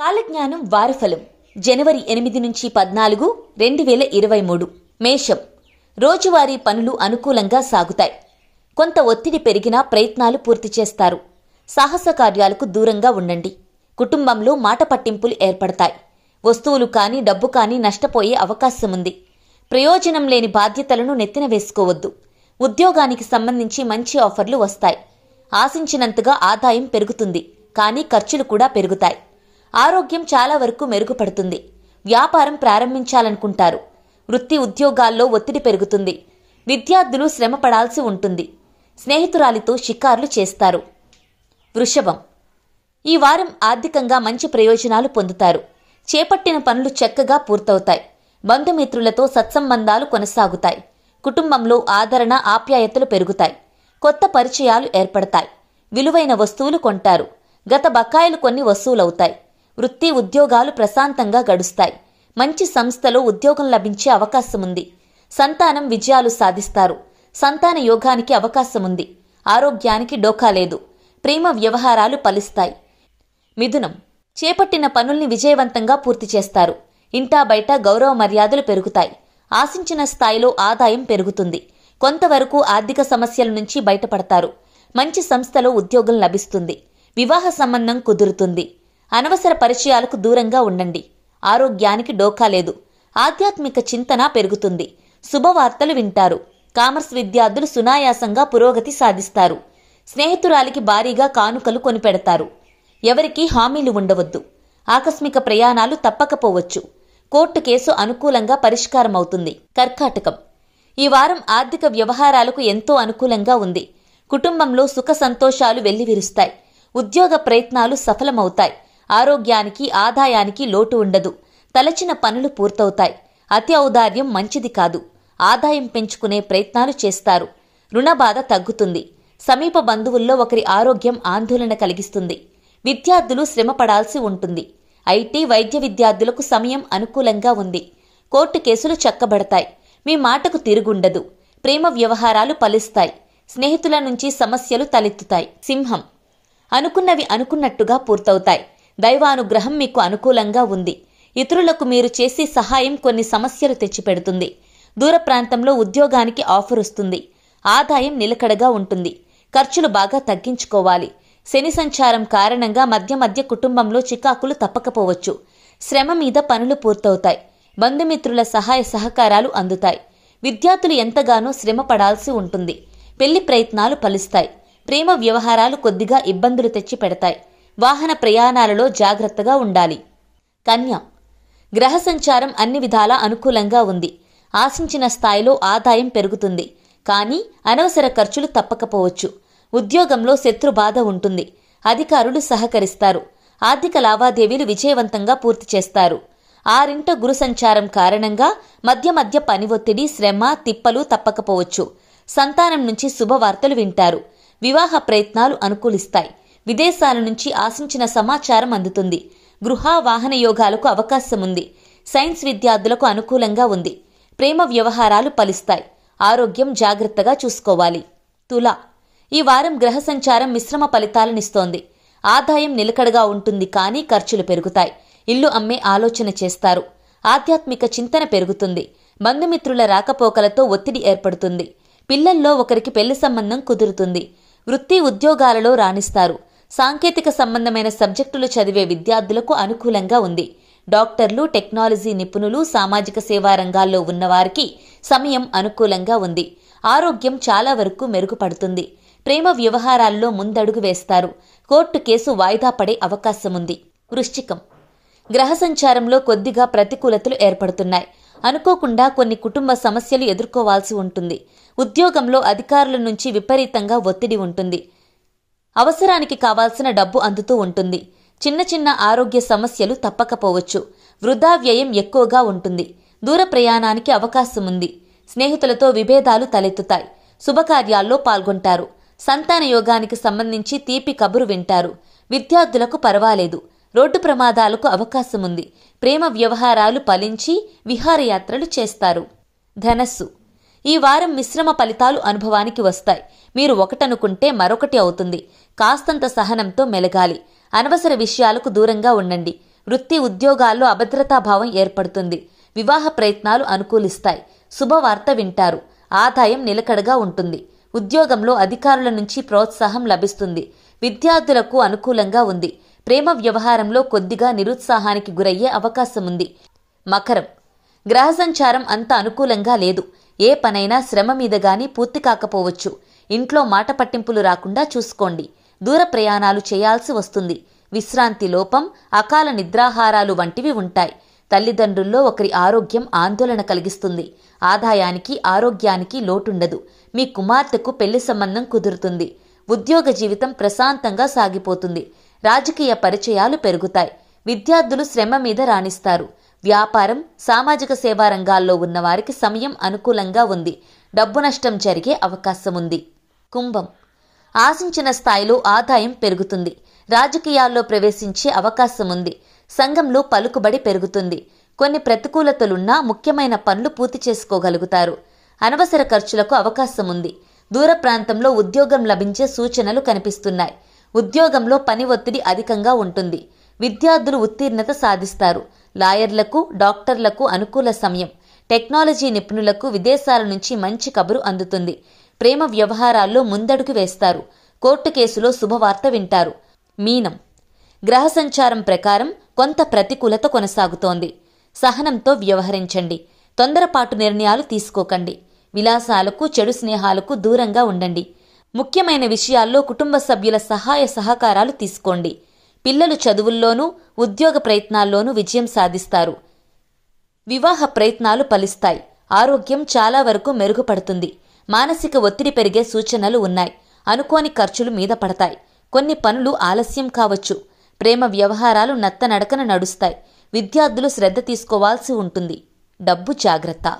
కాలజ్ఞానం వారఫలం జనవరి ఎనిమిది నుంచి పద్నాలుగు రెండు వేల ఇరవై మూడు మేషం రోజువారీ పనులు అనుకూలంగా సాగుతాయి కొంత ఒత్తిడి పెరిగినా ప్రయత్నాలు పూర్తి చేస్తారు సాహస కార్యాలకు దూరంగా ఉండండి కుటుంబంలో మాట పట్టింపులు ఏర్పడతాయి వస్తువులు కానీ డబ్బు కానీ నష్టపోయే అవకాశం ఉంది ప్రయోజనం లేని బాధ్యతలను నెత్తిన వేసుకోవద్దు ఉద్యోగానికి సంబంధించి మంచి ఆఫర్లు వస్తాయి ఆశించినంతగా ఆదాయం పెరుగుతుంది కానీ ఖర్చులు కూడా పెరుగుతాయి ఆరోగ్యం చాలా వరకు మెరుగుపడుతుంది వ్యాపారం ప్రారంభించాలనుకుంటారు వృత్తి ఉద్యోగాల్లో ఒత్తిడి పెరుగుతుంది విద్యార్థులు శ్రమపడాల్సి ఉంటుంది స్నేహితురాలితో షికార్లు చేస్తారు వృషభం ఈ వారం ఆర్థికంగా మంచి ప్రయోజనాలు పొందుతారు చేపట్టిన పనులు చక్కగా పూర్తవుతాయి బంధుమిత్రులతో సత్సంబంధాలు కొనసాగుతాయి కుటుంబంలో ఆదరణ ఆప్యాయతలు పెరుగుతాయి కొత్త పరిచయాలు ఏర్పడతాయి విలువైన వస్తువులు కొంటారు గత బకాయిలు కొన్ని వస్తువులవుతాయి వృత్తి ఉద్యోగాలు ప్రశాంతంగా గడుస్తాయి మంచి సంస్థలో ఉద్యోగం లభించే అవకాశం ఉంది సంతానం విజయాలు సాధిస్తారు సంతాన యోగానికి అవకాశం ఉంది ఆరోగ్యానికి డోకా లేదు ప్రేమ వ్యవహారాలు ఫలిస్తాయి మిథునం చేపట్టిన పనుల్ని విజయవంతంగా పూర్తి చేస్తారు ఇంటా బయట గౌరవ మర్యాదలు పెరుగుతాయి ఆశించిన స్థాయిలో ఆదాయం పెరుగుతుంది కొంతవరకు ఆర్థిక సమస్యల నుంచి బయటపడతారు మంచి సంస్థలో ఉద్యోగం లభిస్తుంది వివాహ సంబంధం కుదురుతుంది అనవసర పరిచయాలకు దూరంగా ఉండండి ఆరోగ్యానికి డోకా లేదు ఆధ్యాత్మిక చింతన పెరుగుతుంది శుభవార్తలు వింటారు కామర్స్ విద్యార్థులు సునాయాసంగా పురోగతి సాధిస్తారు స్నేహితురాలికి భారీగా కానుకలు కొనిపెడతారు ఎవరికీ హామీలు ఉండవద్దు ఆకస్మిక ప్రయాణాలు తప్పకపోవచ్చు కోర్టు కేసు అనుకూలంగా పరిష్కారం అవుతుంది కర్కాటకం ఈ వారం ఆర్థిక వ్యవహారాలకు ఎంతో అనుకూలంగా ఉంది కుటుంబంలో సుఖ సంతోషాలు వెల్లివిరుస్తాయి ఉద్యోగ ప్రయత్నాలు సఫలమవుతాయి ఆరోగ్యానికి ఆదాయానికి లోటు ఉండదు తలచిన పనులు పూర్తవుతాయి అతి ఔదార్యం మంచిది కాదు ఆదాయం పెంచుకునే ప్రయత్నాలు చేస్తారు రుణబాధ తగ్గుతుంది సమీప బంధువుల్లో ఒకరి ఆరోగ్యం ఆందోళన కలిగిస్తుంది విద్యార్థులు శ్రమపడాల్సి ఉంటుంది ఐటీ వైద్య విద్యార్థులకు సమయం అనుకూలంగా ఉంది కోర్టు కేసులు చక్కబడతాయి మీ మాటకు తిరుగుండదు ప్రేమ వ్యవహారాలు పలుస్తాయి స్నేహితుల నుంచి సమస్యలు తలెత్తుతాయి సింహం అనుకున్నవి అనుకున్నట్టుగా పూర్తవుతాయి దైవానుగ్రహం మీకు అనుకూలంగా ఉంది ఇతరులకు మీరు చేసే సహాయం కొన్ని సమస్యలు తెచ్చిపెడుతుంది దూర ప్రాంతంలో ఉద్యోగానికి ఆఫర్ వస్తుంది ఆదాయం నిలకడగా ఉంటుంది ఖర్చులు బాగా తగ్గించుకోవాలి శని సంచారం కారణంగా మధ్య మధ్య కుటుంబంలో చికాకులు తప్పకపోవచ్చు శ్రమ మీద పనులు పూర్తవుతాయి బంధుమిత్రుల సహాయ సహకారాలు అందుతాయి విద్యార్థులు ఎంతగానో శ్రమ పడాల్సి ఉంటుంది పెళ్లి ప్రయత్నాలు ఫలిస్తాయి ప్రేమ వ్యవహారాలు కొద్దిగా ఇబ్బందులు తెచ్చి పెడతాయి వాహన ప్రయాణాలలో జాగ్రత్తగా ఉండాలి కన్య గ్రహ సంచారం అన్ని విధాలా అనుకూలంగా ఉంది ఆశించిన స్థాయిలో ఆదాయం పెరుగుతుంది కానీ అనవసర ఖర్చులు తప్పకపోవచ్చు ఉద్యోగంలో శత్రు బాధ ఉంటుంది అధికారులు సహకరిస్తారు ఆర్థిక లావాదేవీలు విజయవంతంగా పూర్తి చేస్తారు ఆరింట గురు సంచారం కారణంగా మధ్య మధ్య పని ఒత్తిడి శ్రమ తిప్పలు తప్పకపోవచ్చు సంతానం నుంచి శుభవార్తలు వింటారు వివాహ ప్రయత్నాలు అనుకూలిస్తాయి విదేశాల నుంచి ఆశించిన సమాచారం అందుతుంది గృహ వాహన యోగాలకు అవకాశం ఉంది సైన్స్ విద్యార్థులకు అనుకూలంగా ఉంది ప్రేమ వ్యవహారాలు ఫలిస్తాయి ఆరోగ్యం జాగ్రత్తగా చూసుకోవాలి తులా ఈ వారం గ్రహ సంచారం మిశ్రమ ఫలితాలనిస్తోంది ఆదాయం నిలకడగా ఉంటుంది కానీ ఖర్చులు పెరుగుతాయి ఇల్లు అమ్మే ఆలోచన చేస్తారు ఆధ్యాత్మిక చింతన పెరుగుతుంది బంధుమిత్రుల రాకపోకలతో ఒత్తిడి ఏర్పడుతుంది పిల్లల్లో ఒకరికి పెళ్లి సంబంధం కుదురుతుంది వృత్తి ఉద్యోగాలలో రాణిస్తారు సాంకేతిక సంబంధమైన సబ్జెక్టులు చదివే విద్యార్థులకు అనుకూలంగా ఉంది డాక్టర్లు టెక్నాలజీ నిపుణులు సామాజిక సేవా రంగాల్లో ఉన్నవారికి సమయం అనుకూలంగా ఉంది ఆరోగ్యం చాలా వరకు మెరుగుపడుతుంది ప్రేమ వ్యవహారాల్లో ముందడుగు వేస్తారు కోర్టు కేసు వాయిదా పడే అవకాశముంది వృశ్చికం గ్రహ సంచారంలో కొద్దిగా ప్రతికూలతలు ఏర్పడుతున్నాయి అనుకోకుండా కొన్ని కుటుంబ సమస్యలు ఎదుర్కోవాల్సి ఉంటుంది ఉద్యోగంలో అధికారుల నుంచి విపరీతంగా ఒత్తిడి ఉంటుంది అవసరానికి కావాల్సిన డబ్బు అందుతూ ఉంటుంది చిన్న చిన్న ఆరోగ్య సమస్యలు తప్పకపోవచ్చు వృధా వ్యయం ఎక్కువగా ఉంటుంది దూర ప్రయాణానికి అవకాశం ఉంది స్నేహితులతో విభేదాలు తలెత్తుతాయి శుభకార్యాల్లో పాల్గొంటారు సంతాన యోగానికి సంబంధించి తీపి కబురు వింటారు విద్యార్థులకు పర్వాలేదు రోడ్డు ప్రమాదాలకు అవకాశం ఉంది ప్రేమ వ్యవహారాలు ఫలించి విహారయాత్రలు చేస్తారు ధనస్సు ఈ వారం మిశ్రమ ఫలితాలు అనుభవానికి వస్తాయి మీరు ఒకటనుకుంటే మరొకటి అవుతుంది కాస్తంత సహనంతో మెలగాలి అనవసర విషయాలకు దూరంగా ఉండండి వృత్తి ఉద్యోగాల్లో అభద్రతాభావం ఏర్పడుతుంది వివాహ ప్రయత్నాలు అనుకూలిస్తాయి శుభవార్త వింటారు ఆదాయం నిలకడగా ఉంటుంది ఉద్యోగంలో అధికారుల నుంచి ప్రోత్సాహం లభిస్తుంది విద్యార్థులకు అనుకూలంగా ఉంది ప్రేమ వ్యవహారంలో కొద్దిగా నిరుత్సాహానికి గురయ్యే అవకాశం ఉంది మకరం గ్రహ సంచారం అంత అనుకూలంగా లేదు ఏ పనైనా శ్రమ మీద గాని పూర్తి కాకపోవచ్చు ఇంట్లో మాట పట్టింపులు రాకుండా చూసుకోండి దూర ప్రయాణాలు చేయాల్సి వస్తుంది విశ్రాంతి లోపం అకాల నిద్రాహారాలు వంటివి ఉంటాయి తల్లిదండ్రుల్లో ఒకరి ఆరోగ్యం ఆందోళన కలిగిస్తుంది ఆదాయానికి ఆరోగ్యానికి లోటుండదు మీ కుమార్తెకు పెళ్లి సంబంధం కుదురుతుంది ఉద్యోగ జీవితం ప్రశాంతంగా సాగిపోతుంది రాజకీయ పరిచయాలు పెరుగుతాయి విద్యార్థులు శ్రమ మీద రాణిస్తారు వ్యాపారం సామాజిక సేవా రంగాల్లో ఉన్నవారికి సమయం అనుకూలంగా ఉంది డబ్బు నష్టం జరిగే అవకాశం ఉంది కుంభం ఆశించిన స్థాయిలో ఆదాయం పెరుగుతుంది రాజకీయాల్లో ప్రవేశించే అవకాశం ఉంది సంఘంలో పలుకుబడి పెరుగుతుంది కొన్ని ప్రతికూలతలున్నా ముఖ్యమైన పనులు పూర్తి చేసుకోగలుగుతారు అనవసర ఖర్చులకు అవకాశం ఉంది దూర ప్రాంతంలో ఉద్యోగం లభించే సూచనలు కనిపిస్తున్నాయి ఉద్యోగంలో పని ఒత్తిడి అధికంగా ఉంటుంది విద్యార్థులు ఉత్తీర్ణత సాధిస్తారు లాయర్లకు డాక్టర్లకు అనుకూల సమయం టెక్నాలజీ నిపుణులకు విదేశాల నుంచి మంచి కబురు అందుతుంది ప్రేమ వ్యవహారాల్లో ముందడుగు వేస్తారు కోర్టు కేసులో శుభవార్త వింటారు మీనం గ్రహ సంచారం ప్రకారం కొంత ప్రతికూలత కొనసాగుతోంది సహనంతో వ్యవహరించండి తొందరపాటు నిర్ణయాలు తీసుకోకండి విలాసాలకు చెడు స్నేహాలకు దూరంగా ఉండండి ముఖ్యమైన విషయాల్లో కుటుంబ సభ్యుల సహాయ సహకారాలు తీసుకోండి పిల్లలు చదువుల్లోనూ ఉద్యోగ ప్రయత్నాల్లోనూ విజయం సాధిస్తారు వివాహ ప్రయత్నాలు ఫలిస్తాయి ఆరోగ్యం చాలా వరకు మెరుగుపడుతుంది మానసిక ఒత్తిడి పెరిగే సూచనలు ఉన్నాయి అనుకోని ఖర్చులు మీద పడతాయి కొన్ని పనులు ఆలస్యం కావచ్చు ప్రేమ వ్యవహారాలు నత్తనడకన నడుస్తాయి విద్యార్థులు శ్రద్ధ తీసుకోవాల్సి ఉంటుంది డబ్బు జాగ్రత్త